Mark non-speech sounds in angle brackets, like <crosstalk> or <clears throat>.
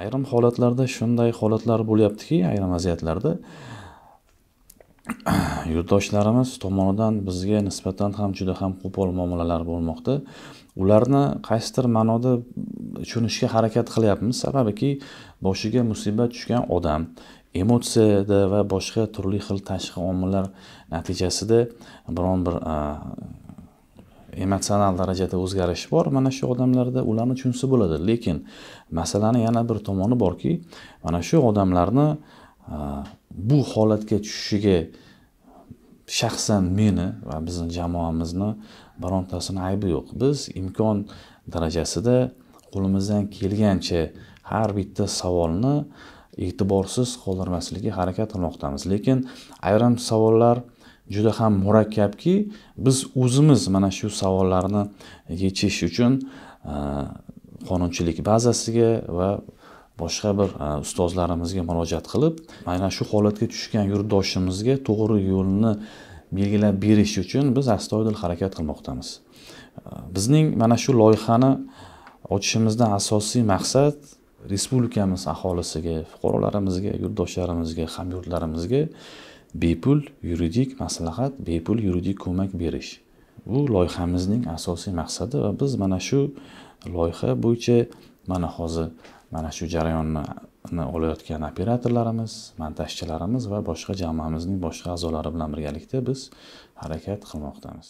ayrim holatlarda shunday holatlar bo'lyaptiki ayrim vaziyatlarda <clears throat> yurtdoshlarimiz tomonidan bizga nisbatan ham juda ham qo'pol muomalalar bo'lmoqda ularni qaysidir ma'noda tushunishga harakat qilyapmiz sababiki boshiga musibat tushgan odam emotsiyada va boshqa turli xil tashqi omillar natijasida biron bir emotsional darajada o'zgarish bor mana shu odamlarda ularni tushunsa bo'ladi lekin masalani yana bir tomoni borki mana shu odamlarni bu holatga tushishiga shaxsan meni va bizni jamoamizni birontasini aybi yo'q biz imkon darajasida qo'limizdan kelgancha har bitta savolni e'tiborsiz qoldirmaslikka harakat qilmoqdamiz lekin ayrim savollar juda ham murakkabki biz o'zimiz mana shu savollarni yechish uchun e, qonunchilik bazasiga va boshqa bir e, ustozlarimizga murojaat qilib mana shu holatga tushgan yurtdoshimizga to'g'ri yo'lni belgilab berish uchun biz astoydil harakat qilmoqdamiz e, bizning mana shu loyihani ochishimizdan asosiy maqsad respublikamiz aholisiga fuqarolarimizga yurtdoshlarimizga hamyurtlarimizga bepul yuridik maslahat bepul yuridik ko'mak berish bu loyihamizning asosiy maqsadi va biz mana shu loyiha bo'yicha mana hozir mana shu jarayonni olayotgan operatorlarimiz montajchilarimiz va boshqa jamoamizning boshqa a'zolari bilan birgalikda biz harakat qilmoqdamiz